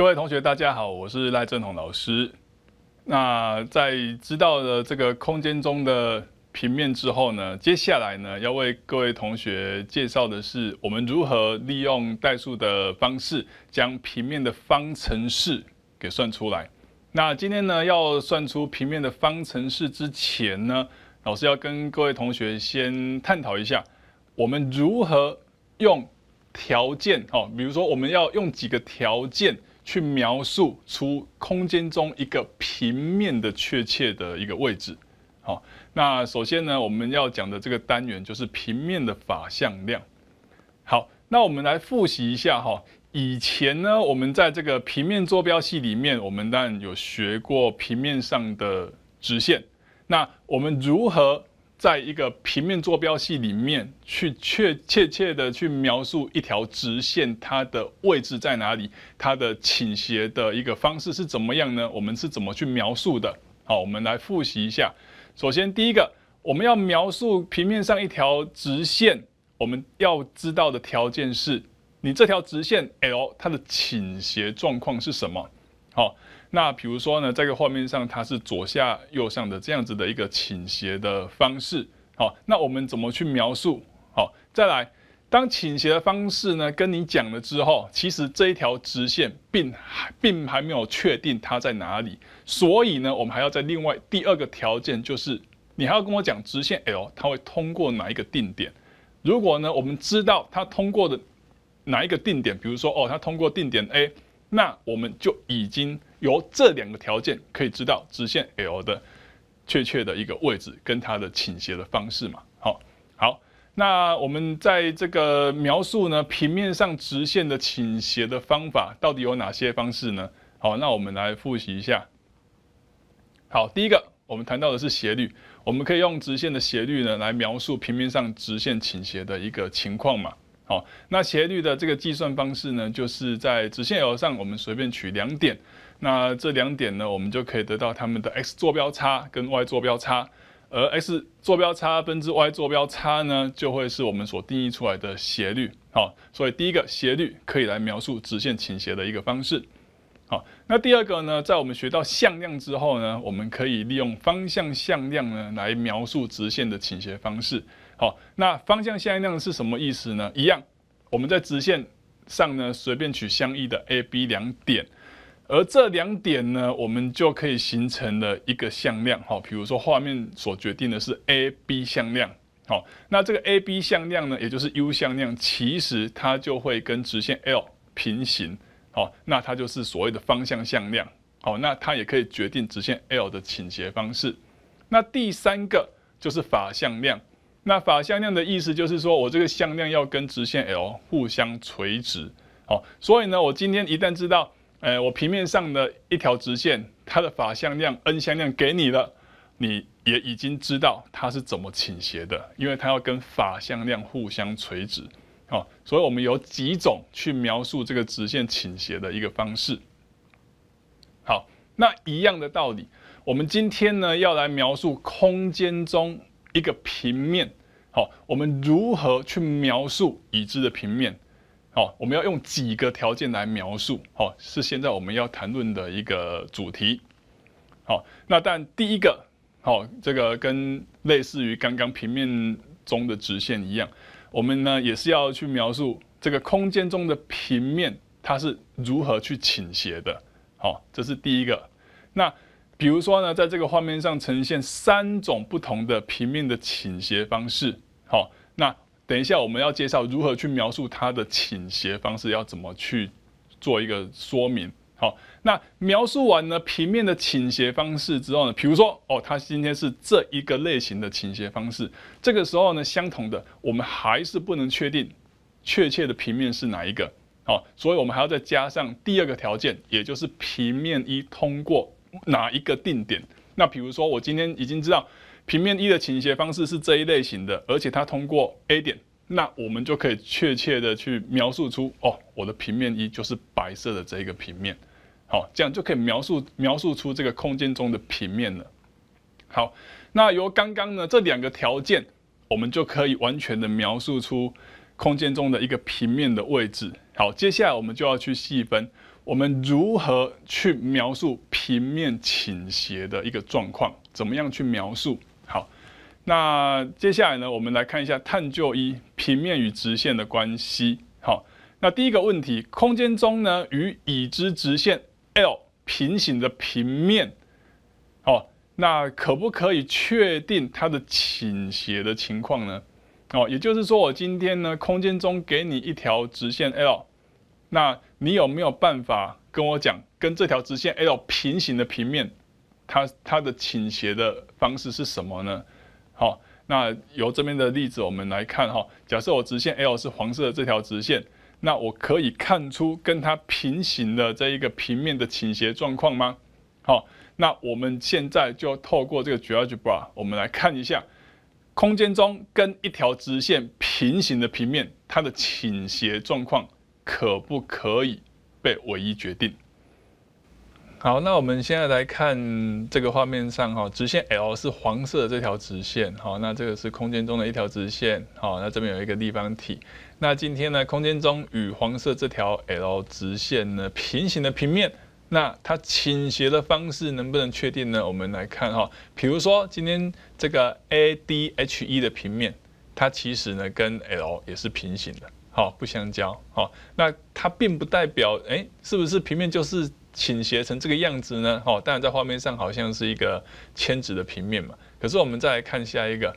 各位同学，大家好，我是赖振宏老师。那在知道了这个空间中的平面之后呢，接下来呢要为各位同学介绍的是我们如何利用代数的方式将平面的方程式给算出来。那今天呢要算出平面的方程式之前呢，老师要跟各位同学先探讨一下，我们如何用条件哦，比如说我们要用几个条件。去描述出空间中一个平面的确切的一个位置。好，那首先呢，我们要讲的这个单元就是平面的法向量。好，那我们来复习一下哈。以前呢，我们在这个平面坐标系里面，我们当然有学过平面上的直线。那我们如何？在一个平面坐标系里面去确切切的去描述一条直线它的位置在哪里，它的倾斜的一个方式是怎么样呢？我们是怎么去描述的？好，我们来复习一下。首先，第一个我们要描述平面上一条直线，我们要知道的条件是你这条直线 l 它的倾斜状况是什么？好。那比如说呢，在个画面上它是左下右上的这样子的一个倾斜的方式，好，那我们怎么去描述？好，再来，当倾斜的方式呢跟你讲了之后，其实这一条直线并并还没有确定它在哪里，所以呢，我们还要在另外第二个条件就是，你还要跟我讲直线 l 它会通过哪一个定点。如果呢，我们知道它通过的哪一个定点，比如说哦，它通过定点 A，那我们就已经。由这两个条件可以知道直线 l 的确切的一个位置跟它的倾斜的方式嘛？好，好，那我们在这个描述呢平面上直线的倾斜的方法到底有哪些方式呢？好，那我们来复习一下。好，第一个我们谈到的是斜率，我们可以用直线的斜率呢来描述平面上直线倾斜的一个情况嘛？好，那斜率的这个计算方式呢，就是在直线 l 上我们随便取两点。那这两点呢，我们就可以得到它们的 x 坐标差跟 y 坐标差，而 x 坐标差分之 y 坐标差呢，就会是我们所定义出来的斜率。好，所以第一个斜率可以来描述直线倾斜的一个方式。好，那第二个呢，在我们学到向量之后呢，我们可以利用方向向量呢来描述直线的倾斜方式。好，那方向向量是什么意思呢？一样，我们在直线上呢随便取相异的 A、B 两点。而这两点呢，我们就可以形成了一个向量，哈，比如说画面所决定的是 a b 向量，好，那这个 a b 向量呢，也就是 u 向量，其实它就会跟直线 l 平行，好，那它就是所谓的方向向量，好，那它也可以决定直线 l 的倾斜方式。那第三个就是法向量，那法向量的意思就是说我这个向量要跟直线 l 互相垂直，好，所以呢，我今天一旦知道。呃，我平面上的一条直线，它的法向量 n 向量给你了，你也已经知道它是怎么倾斜的，因为它要跟法向量互相垂直。好，所以我们有几种去描述这个直线倾斜的一个方式。好，那一样的道理，我们今天呢要来描述空间中一个平面。好，我们如何去描述已知的平面？好，我们要用几个条件来描述，好是现在我们要谈论的一个主题。好，那但第一个，好这个跟类似于刚刚平面中的直线一样，我们呢也是要去描述这个空间中的平面它是如何去倾斜的。好，这是第一个。那比如说呢，在这个画面上呈现三种不同的平面的倾斜方式。好。等一下，我们要介绍如何去描述它的倾斜方式，要怎么去做一个说明。好，那描述完呢平面的倾斜方式之后呢，比如说哦，它今天是这一个类型的倾斜方式，这个时候呢，相同的我们还是不能确定确切的平面是哪一个。好，所以我们还要再加上第二个条件，也就是平面一通过哪一个定点。那比如说我今天已经知道。平面一的倾斜方式是这一类型的，而且它通过 A 点，那我们就可以确切的去描述出，哦，我的平面一就是白色的这一个平面，好，这样就可以描述描述出这个空间中的平面了。好，那由刚刚呢这两个条件，我们就可以完全的描述出空间中的一个平面的位置。好，接下来我们就要去细分，我们如何去描述平面倾斜的一个状况，怎么样去描述？好，那接下来呢，我们来看一下探究一：平面与直线的关系。好，那第一个问题，空间中呢与已知直线 l 平行的平面，哦，那可不可以确定它的倾斜的情况呢？哦，也就是说，我今天呢空间中给你一条直线 l，那你有没有办法跟我讲跟这条直线 l 平行的平面？它它的倾斜的方式是什么呢？好，那由这边的例子我们来看哈，假设我直线 l 是黄色的这条直线，那我可以看出跟它平行的这一个平面的倾斜状况吗？好，那我们现在就透过这个 g e o g e r bra，我们来看一下空间中跟一条直线平行的平面，它的倾斜状况可不可以被唯一决定？好，那我们现在来看这个画面上哈，直线 l 是黄色这条直线，好，那这个是空间中的一条直线，好，那这边有一个立方体，那今天呢，空间中与黄色这条 l 直线呢平行的平面，那它倾斜的方式能不能确定呢？我们来看哈，比如说今天这个 A D H E 的平面，它其实呢跟 l 也是平行的，好，不相交，好，那它并不代表，哎，是不是平面就是？倾斜成这个样子呢？好，当然在画面上好像是一个千纸的平面嘛。可是我们再来看下一个，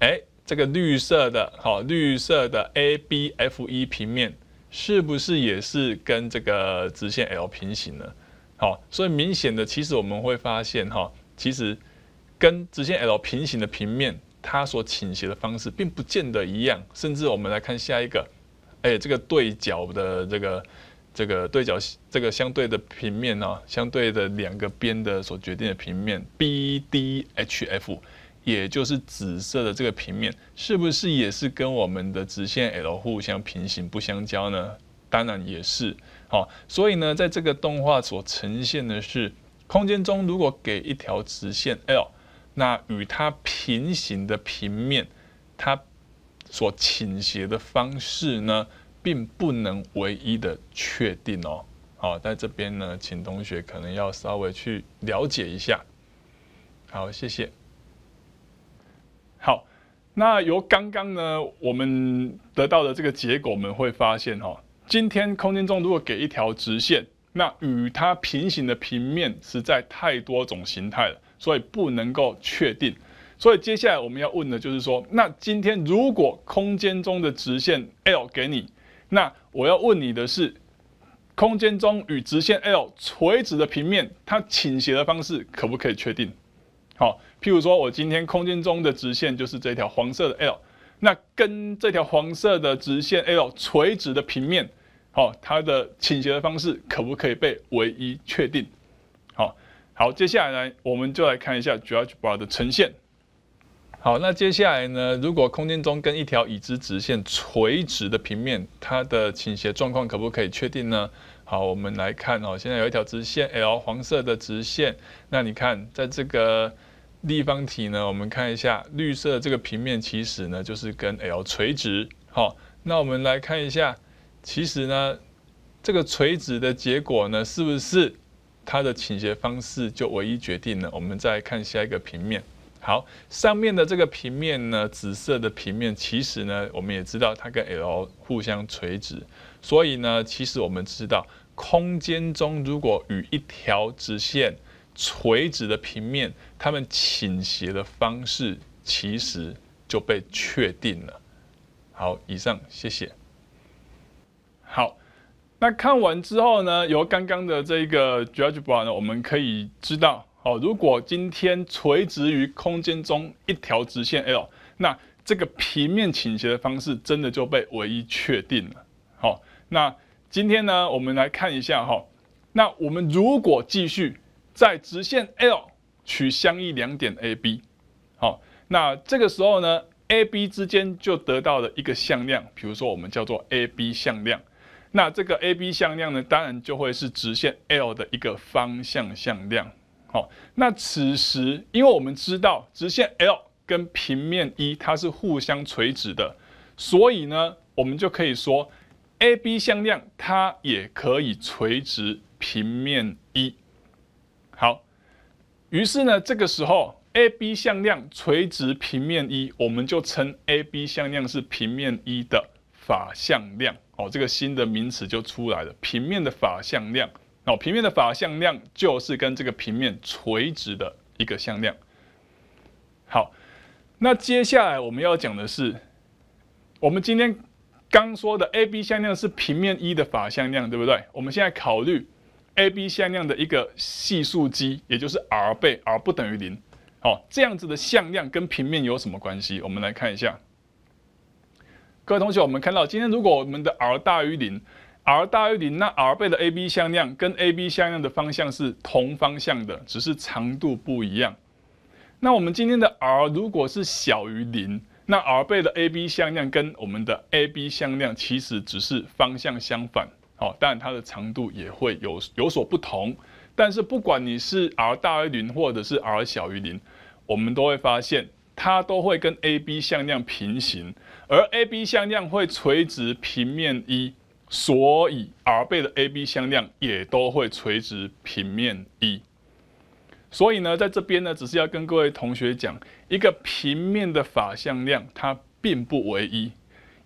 哎，这个绿色的，好，绿色的 ABF E 平面是不是也是跟这个直线 l 平行呢？好，所以明显的，其实我们会发现，哈，其实跟直线 l 平行的平面，它所倾斜的方式并不见得一样。甚至我们来看下一个，哎，这个对角的这个。这个对角，这个相对的平面呢，相对的两个边的所决定的平面 BDHF，也就是紫色的这个平面，是不是也是跟我们的直线 l 互相平行不相交呢？当然也是。好，所以呢，在这个动画所呈现的是，空间中如果给一条直线 l，那与它平行的平面，它所倾斜的方式呢？并不能唯一的确定哦，好，在这边呢，请同学可能要稍微去了解一下，好，谢谢。好，那由刚刚呢，我们得到的这个结果，我们会发现哈，今天空间中如果给一条直线，那与它平行的平面实在太多种形态了，所以不能够确定。所以接下来我们要问的就是说，那今天如果空间中的直线 l 给你。那我要问你的是，空间中与直线 l 垂直的平面，它倾斜的方式可不可以确定？好，譬如说我今天空间中的直线就是这条黄色的 l，那跟这条黄色的直线 l 垂直的平面，好，它的倾斜的方式可不可以被唯一确定？好，好，接下来我们就来看一下 George b a r 的呈现。好，那接下来呢？如果空间中跟一条已知直线垂直的平面，它的倾斜状况可不可以确定呢？好，我们来看哦。现在有一条直线 l，黄色的直线。那你看，在这个立方体呢，我们看一下绿色这个平面，其实呢就是跟 l 垂直。好，那我们来看一下，其实呢这个垂直的结果呢，是不是它的倾斜方式就唯一决定了？我们再看下一个平面。好，上面的这个平面呢，紫色的平面，其实呢，我们也知道它跟 l 互相垂直，所以呢，其实我们知道，空间中如果与一条直线垂直的平面，它们倾斜的方式其实就被确定了。好，以上，谢谢。好，那看完之后呢，由刚刚的这个 judgeball 呢，我们可以知道。哦，如果今天垂直于空间中一条直线 l，那这个平面倾斜的方式真的就被唯一确定了。好，那今天呢，我们来看一下哈，那我们如果继续在直线 l 取相异两点 A、B，好，那这个时候呢，A、B 之间就得到了一个向量，比如说我们叫做 A、B 向量，那这个 A、B 向量呢，当然就会是直线 l 的一个方向向量。好，那此时，因为我们知道直线 l 跟平面一它是互相垂直的，所以呢，我们就可以说，a b 向量它也可以垂直平面一。好，于是呢，这个时候 a b 向量垂直平面一，我们就称 a b 向量是平面一的法向量。哦，这个新的名词就出来了，平面的法向量。哦，平面的法向量就是跟这个平面垂直的一个向量。好，那接下来我们要讲的是，我们今天刚说的 a b 向量是平面一的法向量，对不对？我们现在考虑 a b 向量的一个系数积，也就是 r 倍，r 不等于零。好，这样子的向量跟平面有什么关系？我们来看一下。各位同学，我们看到今天如果我们的 r 大于零。r 大于零，那 r 倍的 ab 向量跟 ab 向量的方向是同方向的，只是长度不一样。那我们今天的 r 如果是小于零，那 r 倍的 ab 向量跟我们的 ab 向量其实只是方向相反，好，当然它的长度也会有有所不同。但是不管你是 r 大于零或者是 r 小于零，我们都会发现它都会跟 ab 向量平行，而 ab 向量会垂直平面一。所以 r 倍的 a、b 向量也都会垂直平面一。所以呢，在这边呢，只是要跟各位同学讲，一个平面的法向量它并不唯一。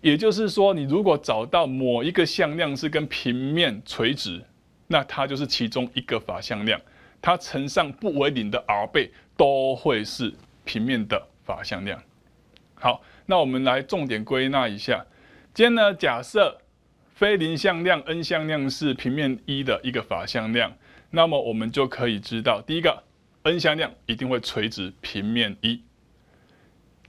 也就是说，你如果找到某一个向量是跟平面垂直，那它就是其中一个法向量，它乘上不为零的 r 倍都会是平面的法向量。好，那我们来重点归纳一下。今天呢，假设。非零向量 n 向量是平面一的一个法向量，那么我们就可以知道，第一个 n 向量一定会垂直平面一。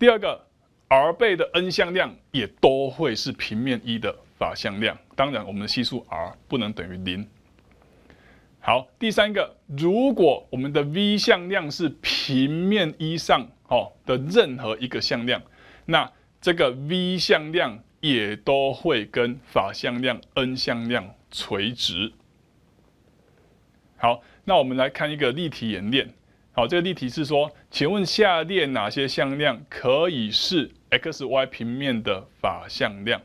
第二个 r 倍的 n 向量也都会是平面一的法向量，当然我们的系数 r 不能等于零。好，第三个，如果我们的 v 向量是平面一上哦的任何一个向量，那这个 v 向量。也都会跟法向量 n 向量垂直。好，那我们来看一个例题演练。好，这个例题是说，请问下列哪些向量可以是 x y 平面的法向量？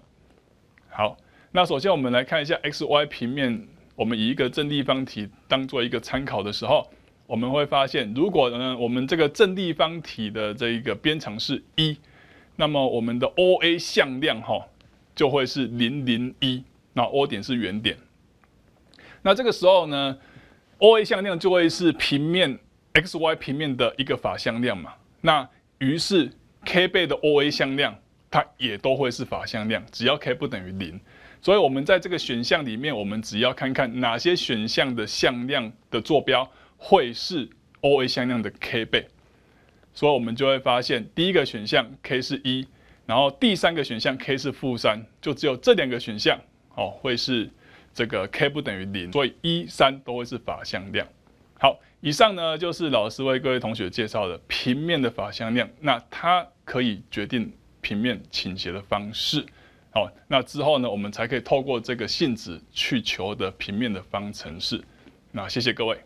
好，那首先我们来看一下 x y 平面。我们以一个正立方体当做一个参考的时候，我们会发现，如果呢我们这个正立方体的这一个边长是一。那么我们的 O A 向量哈就会是零零一，那 O 点是原点，那这个时候呢 O A 向量就会是平面 x y 平面的一个法向量嘛，那于是 k 倍的 O A 向量它也都会是法向量，只要 k 不等于零。所以我们在这个选项里面，我们只要看看哪些选项的向量的坐标会是 O A 向量的 k 倍。所以我们就会发现，第一个选项 k 是一，然后第三个选项 k 是负三，就只有这两个选项哦会是这个 k 不等于零，所以一三都会是法向量。好，以上呢就是老师为各位同学介绍的平面的法向量，那它可以决定平面倾斜的方式。好，那之后呢我们才可以透过这个性质去求得平面的方程式。那谢谢各位。